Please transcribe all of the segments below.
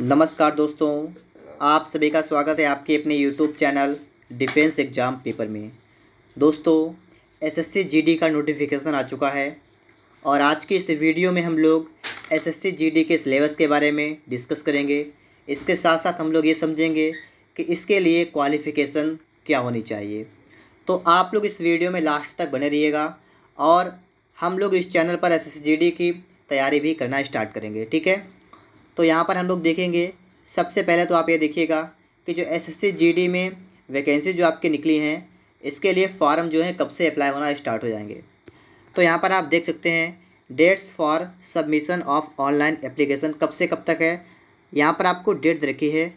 नमस्कार दोस्तों आप सभी का स्वागत है आपके अपने YouTube channel defence exam paper में दोस्तों एसएससी जीडी का नोटिफिकेशन आ चुका है और आज की इस वीडियो में हम लोग एसएससी जीडी के सिलेबस के बारे में डिस्कस करेंगे इसके साथ साथ हम लोग ये समझेंगे कि इसके लिए क्वालिफ़िकेशन क्या होनी चाहिए तो आप लोग इस वीडियो में लास्ट तक बने रहिएगा और हम लोग इस चैनल पर एस की तैयारी भी करना स्टार्ट करेंगे ठीक है तो यहाँ पर हम लोग देखेंगे सबसे पहले तो आप ये देखिएगा कि जो एसएससी जीडी में वैकेंसी जो आपकी निकली हैं इसके लिए फॉर्म जो है कब से अप्लाई होना स्टार्ट हो जाएंगे तो यहाँ पर आप देख सकते हैं dates for submission of online application कब से कब तक है यहाँ पर आपको डेट रखी है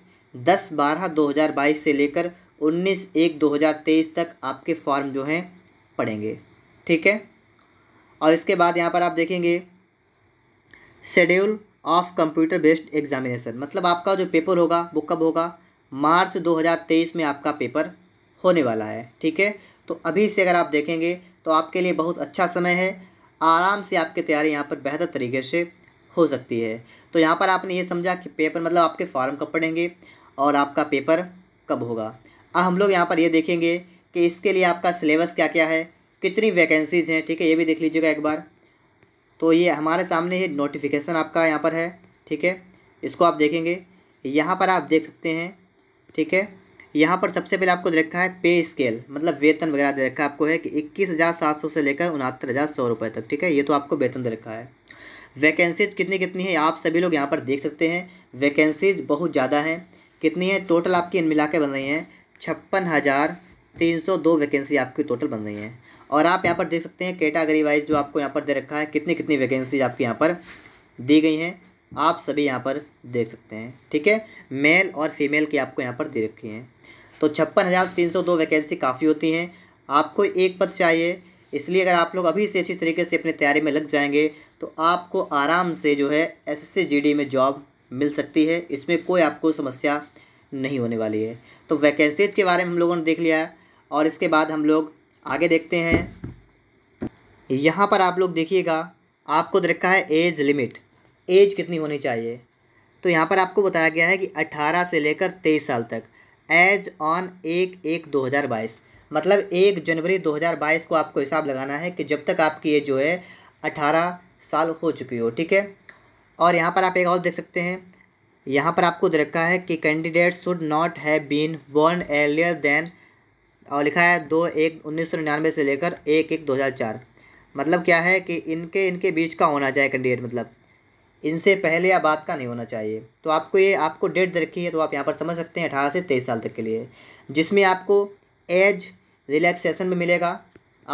दस बारह दो हज़ार बाईस से लेकर उन्नीस एक दो हज़ार तेईस तक आपके फॉर्म जो हैं पड़ेंगे ठीक है और इसके बाद यहाँ पर आप देखेंगे schedule of computer based examination मतलब आपका जो पेपर होगा वो कब होगा मार्च 2023 में आपका पेपर होने वाला है ठीक है तो अभी से अगर आप देखेंगे तो आपके लिए बहुत अच्छा समय है आराम से आपकी तैयारी यहाँ पर बेहतर तरीके से हो सकती है तो यहाँ पर आपने ये समझा कि पेपर मतलब आपके फॉर्म कब पढ़ेंगे और आपका पेपर कब होगा अब हम लोग यहाँ पर ये देखेंगे कि इसके लिए आपका सिलेबस क्या क्या है कितनी वैकेंसीज़ हैं ठीक है ये भी देख लीजिएगा एक बार तो ये हमारे सामने ये नोटिफिकेशन आपका यहाँ पर है ठीक है इसको आप देखेंगे यहाँ पर आप देख सकते हैं ठीक है यहाँ पर सबसे पहले आपको दे रखा है पे स्केल मतलब वेतन वगैरह दे रखा है आपको है कि इक्कीस हज़ार सात सौ से लेकर उनहत्तर हज़ार सौ रुपये तक ठीक है ये तो आपको वेतन दे रखा है वैकेंसीज कितनी कितनी है आप सभी लोग यहाँ पर देख सकते हैं वैकेंसीज बहुत ज़्यादा हैं कितनी है टोटल आपकी इन मिला के बन रही हैं छप्पन हज़ार तीन सौ दो वैकेंसी आपकी टोटल बन रही हैं और आप यहाँ पर देख सकते हैं कैटागरी वाइज जो आपको यहाँ पर दे रखा है कितनी कितनी वैकेंसीज आपके यहाँ पर दी गई हैं आप सभी यहाँ पर देख सकते हैं ठीक है मेल और फीमेल की आपको यहाँ पर दे रखी हैं तो छप्पन हज़ार तीन सौ दो वैकेंसी काफ़ी होती हैं आपको एक पद चाहिए इसलिए अगर आप लोग अभी से अच्छी तरीके से अपनी तैयारी में लग जाएंगे तो आपको आराम से जो है एसएससी जीडी में जॉब मिल सकती है इसमें कोई आपको समस्या नहीं होने वाली है तो वैकेंसीज़ के बारे में हम लोगों ने देख लिया है और इसके बाद हम लोग आगे देखते हैं यहाँ पर आप लोग देखिएगा आपको दे रखा है एज लिमिट एज कितनी होनी चाहिए तो यहाँ पर आपको बताया गया है कि 18 से लेकर तेईस साल तक एज ऑन एक एक दो हज़ार बाईस मतलब एक जनवरी दो हज़ार बाईस को आपको हिसाब लगाना है कि जब तक आपकी एज जो है 18 साल हो चुकी हो ठीक है और यहाँ पर आप एक और देख सकते हैं यहाँ पर आपको दे रखा है कि candidate should not have been born earlier than और लिखा है दो एक उन्नीस सौ निन्यानवे से लेकर एक एक दो हज़ार चार मतलब क्या है कि इनके इनके बीच का होना चाहिए कैंडिडेट मतलब इनसे पहले या बाद का नहीं होना चाहिए तो आपको ये आपको डेट दे रखी है तो आप यहाँ पर समझ सकते हैं अठारह से तेईस साल तक के लिए जिसमें आपको एज रिलैक्सेशन में मिलेगा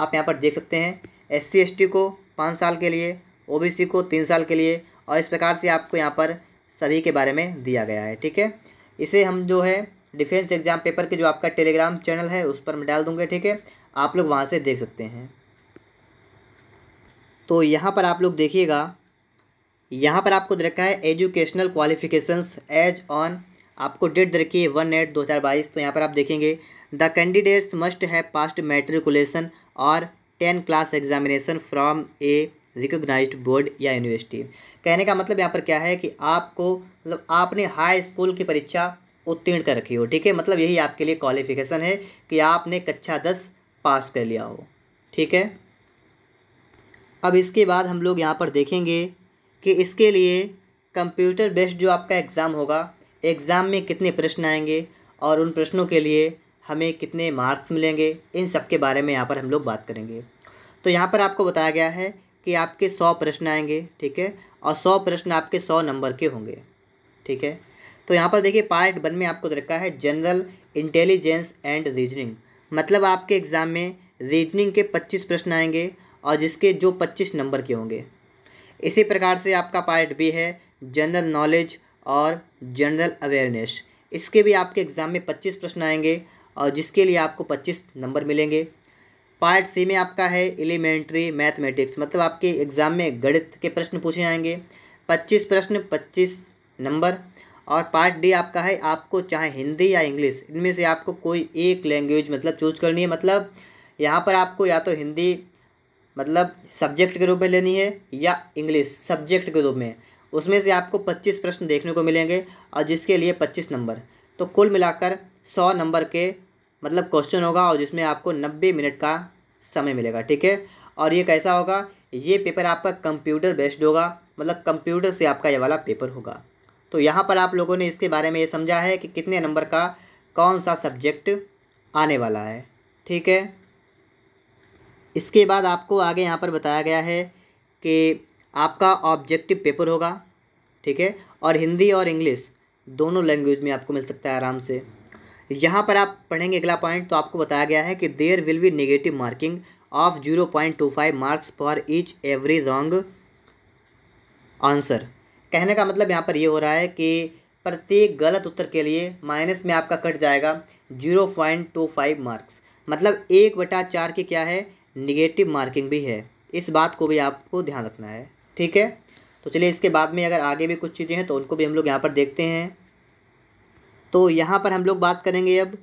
आप यहाँ पर देख सकते हैं एस सी को पाँच साल के लिए ओ को तीन साल के लिए और इस प्रकार से आपको यहाँ पर सभी के बारे में दिया गया है ठीक है इसे हम जो है डिफेंस एग्ज़ाम पेपर के जो आपका टेलीग्राम चैनल है उस पर मैं डाल दूँगा ठीक है आप लोग वहाँ से देख सकते हैं तो यहाँ पर आप लोग देखिएगा यहाँ पर आपको दे रखा है एजुकेशनल क्वालिफिकेशंस एज ऑन आपको डेट दे रखी है वन एट दो हज़ार बाईस तो यहाँ पर आप देखेंगे the candidates must have passed matriculation और ten class examination from a recognise board या यूनिवर्सिटी कहने का मतलब यहाँ पर क्या है कि आपको मतलब आपने हाई स्कूल की परीक्षा उत्तीर्ण कर रखी हो ठीक है मतलब यही आपके लिए क्वालिफिकेशन है कि आपने कक्षा दस पास कर लिया हो ठीक है अब इसके बाद हम लोग यहाँ पर देखेंगे कि इसके लिए कंप्यूटर बेस्ड जो आपका एग्ज़ाम होगा एग्ज़ाम में कितने प्रश्न आएंगे और उन प्रश्नों के लिए हमें कितने मार्क्स मिलेंगे इन सब के बारे में यहाँ पर हम लोग बात करेंगे तो यहाँ पर आपको बताया गया है कि आपके सौ प्रश्न आएंगे ठीक है और सौ प्रश्न आपके सौ नंबर के होंगे ठीक है तो यहाँ पर देखिए पार्ट वन में आपको तो रखा है जनरल इंटेलिजेंस एंड रीजनिंग मतलब आपके एग्ज़ाम में रीजनिंग के पच्चीस प्रश्न आएंगे और जिसके जो पच्चीस नंबर के होंगे इसी प्रकार से आपका पार्ट बी है जनरल नॉलेज और जनरल अवेयरनेस इसके भी आपके एग्ज़ाम में पच्चीस प्रश्न आएंगे और जिसके लिए आपको पच्चीस नंबर मिलेंगे पार्ट सी में आपका है एलिमेंट्री मैथमेटिक्स मतलब आपके एग्ज़ाम में गणित के प्रश्न पूछे जाएंगे पच्चीस प्रश्न पच्चीस नंबर और पार्ट डी आपका है आपको चाहे हिंदी या इंग्लिश इनमें से आपको कोई एक लैंग्वेज मतलब चूज करनी है मतलब यहाँ पर आपको या तो हिंदी मतलब सब्जेक्ट के रूप में लेनी है या इंग्लिश सब्जेक्ट के रूप में उसमें से आपको पच्चीस प्रश्न देखने को मिलेंगे और जिसके लिए पच्चीस नंबर तो कुल मिलाकर सौ नंबर के मतलब क्वेश्चन होगा और जिसमें आपको नब्बे मिनट का समय मिलेगा ठीक है और ये कैसा होगा ये पेपर आपका कंप्यूटर बेस्ड होगा मतलब कंप्यूटर से आपका ये वाला पेपर होगा तो यहाँ पर आप लोगों ने इसके बारे में ये समझा है कि कितने नंबर का कौन सा सब्जेक्ट आने वाला है ठीक है इसके बाद आपको आगे यहाँ पर बताया गया है कि आपका ऑब्जेक्टिव पेपर होगा ठीक है और हिंदी और इंग्लिश दोनों लैंग्वेज में आपको मिल सकता है आराम से यहाँ पर आप पढ़ेंगे अगला पॉइंट तो आपको बताया गया है कि there will be negative marking of zero point two five marks for each every wrong answer कहने का मतलब यहाँ पर ये हो रहा है कि प्रत्येक गलत उत्तर के लिए माइनस में आपका कट जाएगा zero point two five marks मतलब एक बटा चार की क्या है निगेटिव मार्किंग भी है इस बात को भी आपको ध्यान रखना है ठीक है तो चलिए इसके बाद में अगर आगे भी कुछ चीज़ें हैं तो उनको भी हम लोग यहाँ पर देखते हैं तो यहाँ पर हम लोग बात करेंगे अब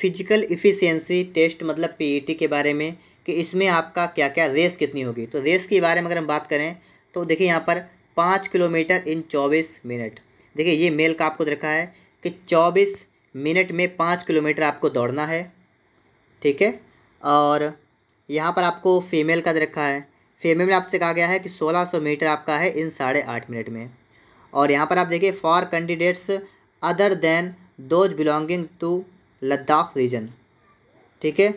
फिजिकल इफ़िशियंसी टेस्ट मतलब पी e के बारे में कि इसमें आपका क्या क्या रेस कितनी होगी तो रेस के बारे में अगर हम बात करें तो देखिए यहाँ पर पाँच किलोमीटर इन चौबीस मिनट देखिए ये मेल का आपको रखा है कि चौबीस मिनट में पाँच किलोमीटर आपको दौड़ना है ठीक है और यहाँ पर आपको फीमेल का रखा है फीमेल में आपसे कहा गया है कि 1600 मीटर आपका है इन साढ़े आठ मिनट में और यहाँ पर आप देखिए for candidates other than those belonging to Ladakh region ठीक है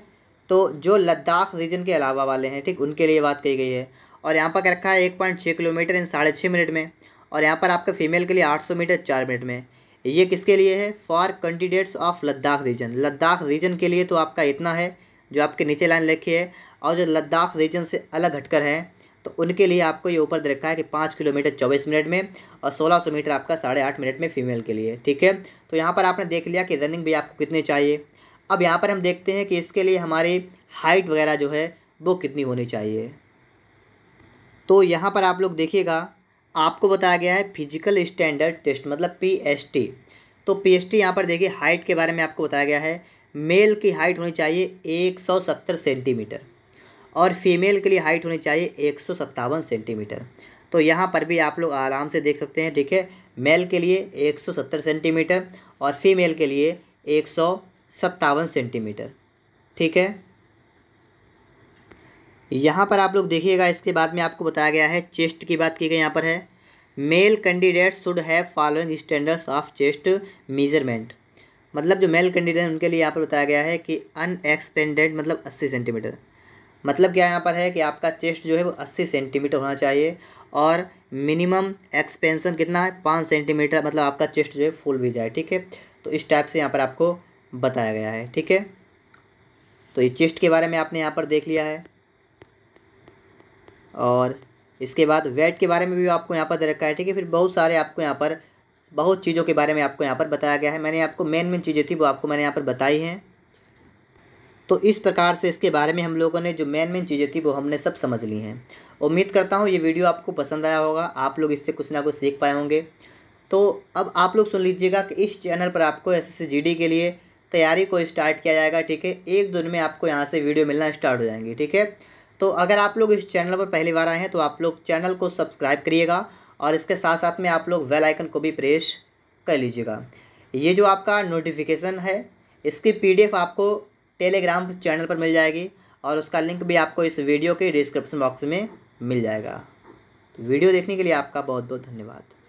तो जो लद्दाख रीजन के अलावा वाले हैं ठीक उनके लिए बात कही गई है और यहाँ पर रखा है एक पॉइंट छः किलोमीटर इन साढ़े छः मिनट में और यहाँ पर आपके फीमेल के लिए आठ सौ मीटर चार मिनट में ये किसके लिए है for candidates of Ladakh region Ladakh region के लिए तो आपका इतना है जो आपके नीचे लाइन लिखी है और जो लद्दाख रीजन से अलग हटकर हैं तो उनके लिए आपको ये ऊपर रखा है कि पाँच किलोमीटर चौबीस मिनट में और सोलह सौ मीटर आपका साढ़े आठ मिनट में फीमेल के लिए ठीक है तो यहाँ पर आपने देख लिया कि रनिंग भी आपको कितनी चाहिए अब यहाँ पर हम देखते हैं कि इसके लिए हमारी हाइट वगैरह जो है वो कितनी होनी चाहिए तो यहाँ पर आप लोग देखिएगा आपको बताया गया है फिजिकल स्टैंडर्ड टेस्ट मतलब पी एस टी तो पी एस टी यहाँ पर देखिए हाइट के बारे में आपको बताया गया है मेल की हाइट होनी चाहिए एक सौ सत्तर सेंटीमीटर और फीमेल के लिए हाइट होनी चाहिए एक सौ सत्तावन सेंटीमीटर तो यहाँ पर भी आप लोग आराम से देख सकते हैं ठीक है मेल के लिए एक सौ सत्तर सेंटीमीटर और फीमेल के लिए एक सौ सत्तावन सेंटीमीटर ठीक है यहाँ पर आप लोग देखिएगा इसके बाद में आपको बताया गया है चेस्ट की बात की गई यहाँ पर है male candidate should have following standards of chest measurement मतलब जो मेल कैंडिडेट उनके लिए यहाँ पर बताया गया है कि अनएक्सपेंडेड मतलब अस्सी सेंटीमीटर मतलब क्या यहाँ पर है कि आपका चेस्ट जो है वो अस्सी सेंटीमीटर होना चाहिए और मिनिमम एक्सपेंसन कितना है पाँच सेंटीमीटर मतलब आपका चेस्ट जो है फुल भी जाए ठीक है तो इस टाइप से यहाँ पर आपको बताया गया है ठीक है तो ये चेस्ट के बारे में आपने यहाँ पर देख लिया है और इसके बाद वेट के बारे में भी आपको यहाँ पर दे रखा है ठीक है फिर बहुत सारे आपको यहाँ पर बहुत चीज़ों के बारे में आपको यहाँ पर बताया गया है मैंने आपको मेन मेन चीज़ें थी वो आपको मैंने यहाँ पर बताई हैं तो इस प्रकार से इसके बारे में हम लोगों ने जो मेन मेन चीज़ें थी वो हमने सब समझ ली हैं उम्मीद करता हूँ ये वीडियो आपको पसंद आया होगा आप लोग इससे कुछ ना कुछ सीख पाए होंगे तो अब आप लोग सुन लीजिएगा कि इस चैनल पर आपको एस एस के लिए तैयारी को स्टार्ट किया जाएगा ठीक है एक दिन में आपको यहाँ से वीडियो मिलना स्टार्ट हो जाएंगी ठीक है तो अगर आप लोग इस चैनल पर पहली बार आए हैं तो आप लोग चैनल को सब्सक्राइब करिएगा और इसके साथ साथ में आप लोग वेल आइकन को भी प्रेस कर लीजिएगा ये जो आपका नोटिफिकेशन है इसकी पीडीएफ आपको टेलीग्राम चैनल पर मिल जाएगी और उसका लिंक भी आपको इस वीडियो के डिस्क्रिप्शन बॉक्स में मिल जाएगा तो वीडियो देखने के लिए आपका बहुत बहुत धन्यवाद